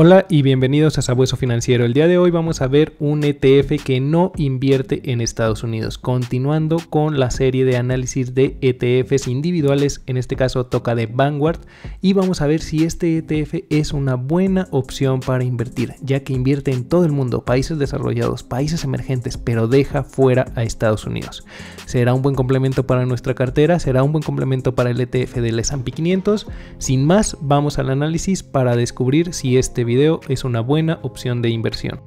Hola y bienvenidos a Sabueso Financiero. El día de hoy vamos a ver un ETF que no invierte en Estados Unidos, continuando con la serie de análisis de ETFs individuales, en este caso toca de Vanguard, y vamos a ver si este ETF es una buena opción para invertir, ya que invierte en todo el mundo, países desarrollados, países emergentes, pero deja fuera a Estados Unidos. Será un buen complemento para nuestra cartera, será un buen complemento para el ETF del S&P 500. Sin más, vamos al análisis para descubrir si este video es una buena opción de inversión.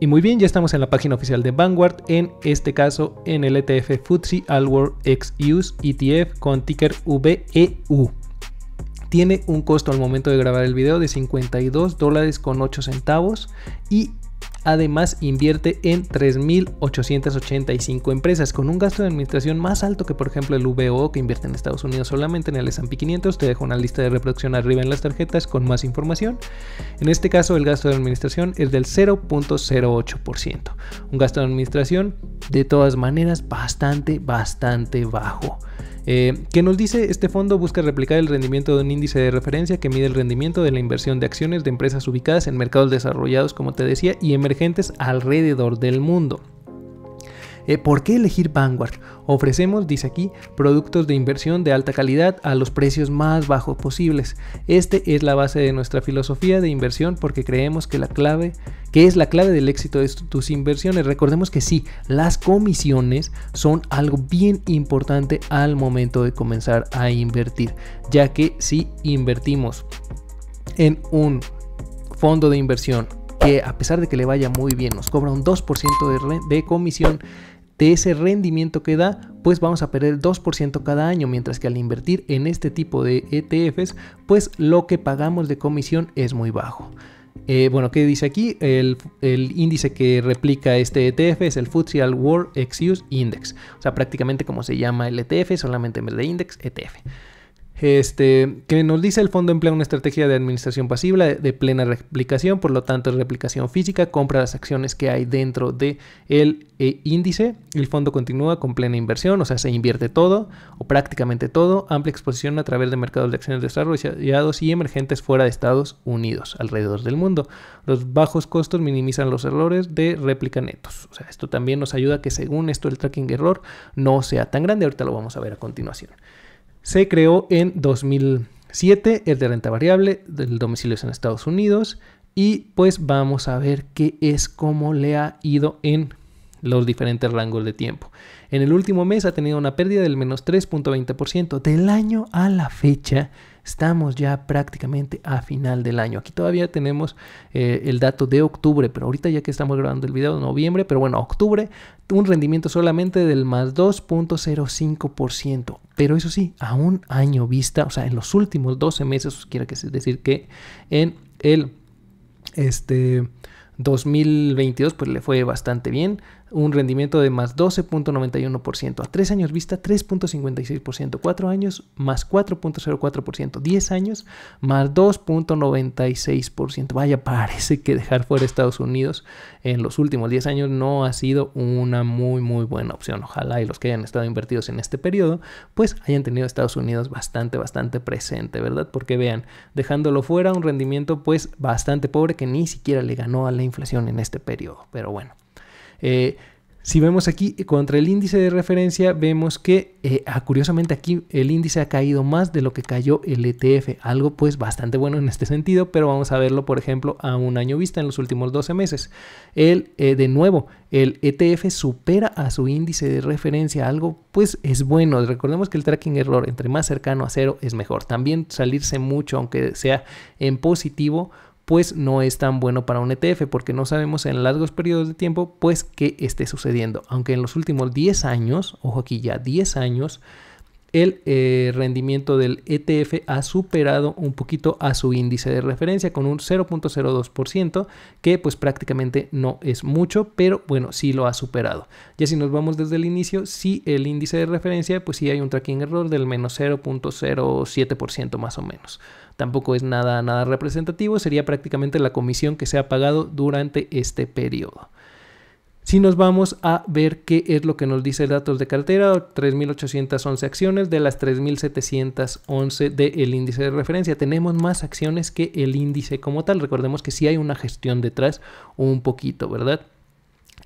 Y muy bien, ya estamos en la página oficial de Vanguard, en este caso en el ETF FTSE All World X Use ETF con ticker VEU. Tiene un costo al momento de grabar el video de 52 dólares con 8 centavos y además invierte en 3.885 empresas, con un gasto de administración más alto que por ejemplo el VOO que invierte en Estados Unidos solamente en el S&P 500. Te dejo una lista de reproducción arriba en las tarjetas con más información. En este caso el gasto de administración es del 0.08%. Un gasto de administración de todas maneras bastante, bastante bajo. Eh, que nos dice, este fondo busca replicar el rendimiento de un índice de referencia que mide el rendimiento de la inversión de acciones de empresas ubicadas en mercados desarrollados, como te decía, y emergentes alrededor del mundo. Eh, ¿Por qué elegir Vanguard? Ofrecemos, dice aquí, productos de inversión de alta calidad a los precios más bajos posibles. Este es la base de nuestra filosofía de inversión porque creemos que la clave, que es la clave del éxito de tus inversiones. Recordemos que sí, las comisiones son algo bien importante al momento de comenzar a invertir, ya que si invertimos en un fondo de inversión que a pesar de que le vaya muy bien nos cobra un 2% de, de comisión, de ese rendimiento que da, pues vamos a perder 2% cada año, mientras que al invertir en este tipo de ETFs, pues lo que pagamos de comisión es muy bajo. Eh, bueno, ¿qué dice aquí? El, índice que replica este ETF es el FTSE World Use Index. O sea, prácticamente como se llama el ETF, solamente en vez de index, ETF. Este, que nos dice el fondo emplea una estrategia de administración pasiva de, plena replicación, por lo tanto es replicación física, compra las acciones que hay dentro de el eh, índice, el fondo continúa con plena inversión, o sea, se invierte todo o prácticamente todo, amplia exposición a través de mercados de acciones desarrollados y emergentes fuera de Estados Unidos, alrededor del mundo. Los bajos costos minimizan los errores de réplica netos. O sea, esto también nos ayuda a que según esto el tracking error no sea tan grande, ahorita lo vamos a ver a continuación se creó en 2007 el de renta variable del domicilio es en Estados Unidos y pues vamos a ver qué es cómo le ha ido en los diferentes rangos de tiempo. En el último mes ha tenido una pérdida del menos 3.20%. Del año a la fecha, estamos ya prácticamente a final del año. Aquí todavía tenemos eh, el dato de octubre, pero ahorita ya que estamos grabando el video de noviembre, pero bueno, octubre, un rendimiento solamente del más 2.05%. Pero eso sí, a un año vista, o sea, en los últimos 12 meses, quiero decir que en el... Este, 2022 pues le fue bastante bien, un rendimiento de más 12.91%, a tres años vista 3.56%, 4 años más 4.04%, 10 años más 2.96%. Vaya, parece que dejar fuera Estados Unidos en los últimos 10 años no ha sido una muy muy buena opción. Ojalá y los que hayan estado invertidos en este periodo pues hayan tenido Estados Unidos bastante bastante presente, ¿verdad? Porque vean, dejándolo fuera un rendimiento pues bastante pobre que ni siquiera le ganó a la inflación en este periodo, pero bueno. Eh, si vemos aquí eh, contra el índice de referencia, vemos que eh, ah, curiosamente aquí el índice ha caído más de lo que cayó el ETF, algo pues bastante bueno en este sentido, pero vamos a verlo por ejemplo a un año vista en los últimos 12 meses. El, de nuevo, el ETF supera a su índice de referencia, algo pues es bueno. Recordemos que el tracking error entre más cercano a cero es mejor. También salirse mucho, aunque sea en positivo, pues no es tan bueno para un ETF porque no sabemos en largos periodos de tiempo pues qué esté sucediendo. Aunque en los últimos 10 años, ojo aquí ya 10 años, el eh, rendimiento del ETF ha superado un poquito a su índice de referencia con un 0.02%, que pues prácticamente no es mucho, pero bueno, sí lo ha superado. Ya si nos vamos desde el inicio, sí el índice de referencia, pues sí hay un tracking error del menos 0.07% más o menos tampoco es nada, nada representativo, sería prácticamente la comisión que se ha pagado durante este periodo. Si nos vamos a ver qué es lo que nos dice datos de cartera, 3.811 acciones de las 3.711 del índice de referencia. Tenemos más acciones que el índice como tal. Recordemos que sí hay una gestión detrás un poquito, ¿verdad?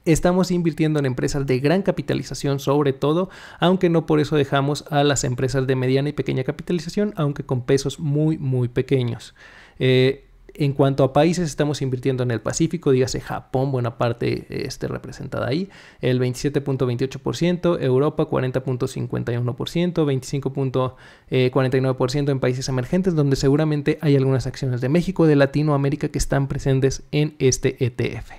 Estamos invirtiendo en empresas de gran capitalización sobre todo, aunque no por eso dejamos a las empresas de mediana y pequeña capitalización, aunque con pesos muy, muy pequeños. Eh, en cuanto a países, estamos invirtiendo en el Pacífico, dígase Japón, buena parte eh, esté representada ahí, el 27.28%, Europa 40.51%, 25.49% eh, en países emergentes, donde seguramente hay algunas acciones de México, de Latinoamérica que están presentes en este ETF.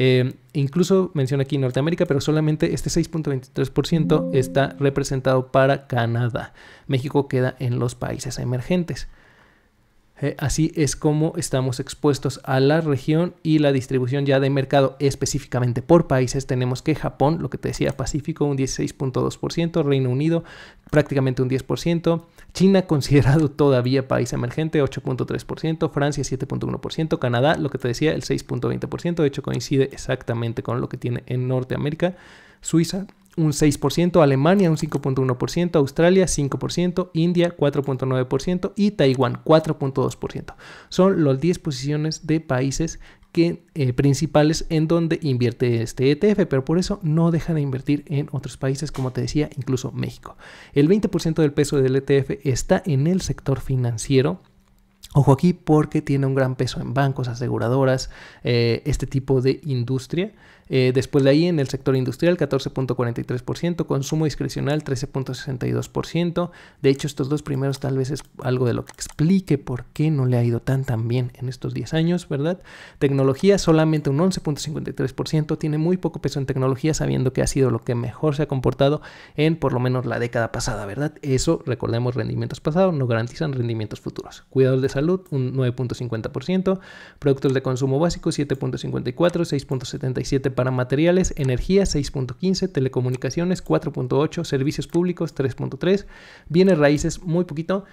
Eh, incluso menciona aquí Norteamérica, pero solamente este 6.23% mm. está representado para Canadá. México queda en los países emergentes. Eh, así es como estamos expuestos a la región y la distribución ya de mercado específicamente por países. Tenemos que Japón, lo que te decía, Pacífico un 16.2%, Reino Unido prácticamente un 10%, China considerado todavía país emergente 8.3%, Francia 7.1%, Canadá, lo que te decía, el 6.20%, de hecho coincide exactamente con lo que tiene en Norteamérica, Suiza un 6%, Alemania un 5.1%, Australia 5%, India 4.9% y Taiwán 4.2%. Son las 10 posiciones de países que, eh, principales en donde invierte este ETF, pero por eso no deja de invertir en otros países, como te decía, incluso México. El 20% del peso del ETF está en el sector financiero. Ojo aquí porque tiene un gran peso en bancos, aseguradoras, eh, este tipo de industria. Eh, después de ahí, en el sector industrial, 14.43%, consumo discrecional, 13.62%. De hecho, estos dos primeros tal vez es algo de lo que explique por qué no le ha ido tan tan bien en estos 10 años, ¿verdad? Tecnología, solamente un 11.53%, tiene muy poco peso en tecnología, sabiendo que ha sido lo que mejor se ha comportado en por lo menos la década pasada, ¿verdad? Eso, recordemos, rendimientos pasados no garantizan rendimientos futuros. Cuidados de salud, un 9.50%, productos de consumo básico, 7.54, 6.77% para materiales, energía 6.15, telecomunicaciones 4.8, servicios públicos 3.3, bienes raíces muy poquito,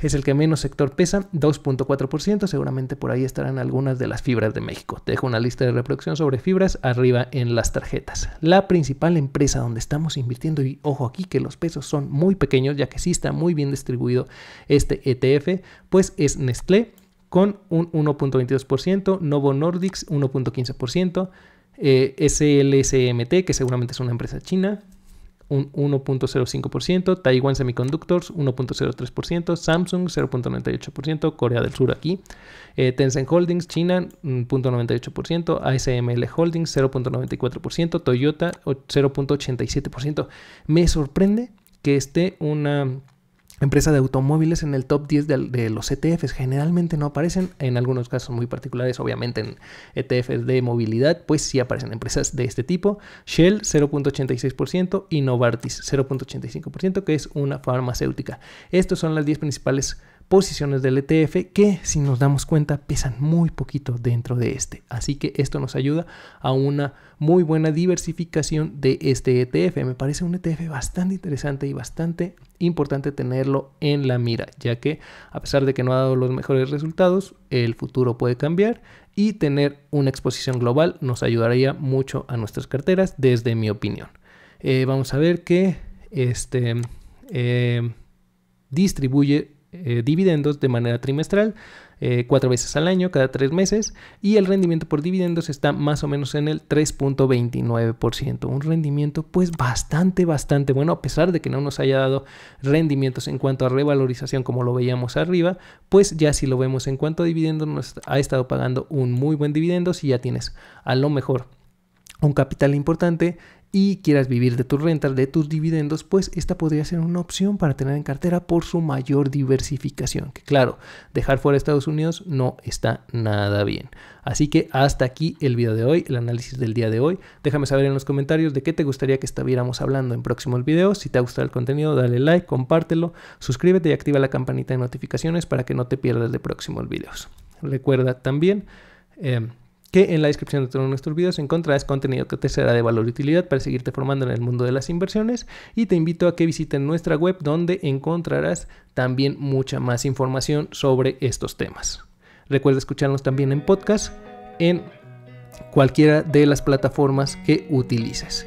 es el que menos sector pesa, 2.4%, seguramente por ahí estarán algunas de las fibras de México. Te dejo una lista de reproducción sobre fibras arriba en las tarjetas. La principal empresa donde estamos invirtiendo, y ojo aquí que los pesos son muy pequeños, ya que sí está muy bien distribuido este ETF, pues es Nestlé con un 1.22%, Novo Nordics 1.15%, eh, SLSMT, que seguramente es una empresa china, un 1.05%, Taiwan Semiconductors 1.03%, Samsung 0.98%, Corea del Sur aquí, eh, Tencent Holdings China 0.98%, ASML Holdings 0.94%, Toyota 0.87%. Me sorprende que esté una empresas de automóviles en el top 10 de, de, los ETFs. Generalmente no aparecen, en algunos casos muy particulares, obviamente en ETFs de movilidad, pues sí aparecen empresas de este tipo. Shell 0.86% y Novartis 0.85%, que es una farmacéutica. Estas son las 10 principales posiciones del ETF que si nos damos cuenta pesan muy poquito dentro de este. Así que esto nos ayuda a una muy buena diversificación de este ETF. Me parece un ETF bastante interesante y bastante importante tenerlo en la mira, ya que a pesar de que no ha dado los mejores resultados, el futuro puede cambiar y tener una exposición global nos ayudaría mucho a nuestras carteras, desde mi opinión. Eh, vamos a ver que este eh, distribuye eh, dividendos de manera trimestral, eh, cuatro veces al año, cada tres meses, y el rendimiento por dividendos está más o menos en el 3.29%. Un rendimiento pues bastante, bastante bueno, a pesar de que no nos haya dado rendimientos en cuanto a revalorización como lo veíamos arriba, pues ya si lo vemos en cuanto a dividendos, nos ha estado pagando un muy buen dividendo si ya tienes a lo mejor un capital importante y quieras vivir de tus rentas, de tus dividendos, pues esta podría ser una opción para tener en cartera por su mayor diversificación. Que claro, dejar fuera Estados Unidos no está nada bien. Así que hasta aquí el video de hoy, el análisis del día de hoy. Déjame saber en los comentarios de qué te gustaría que estuviéramos hablando en próximos videos. Si te ha gustado el contenido, dale like, compártelo, suscríbete y activa la campanita de notificaciones para que no te pierdas de próximos videos. Recuerda también... Em, que en la descripción de todos nuestros videos encontrarás contenido que te será de valor y utilidad para seguirte formando en el mundo de las inversiones y te invito a que visiten nuestra web donde encontrarás también mucha más información sobre estos temas. Recuerda escucharnos también en podcast en cualquiera de las plataformas que utilices.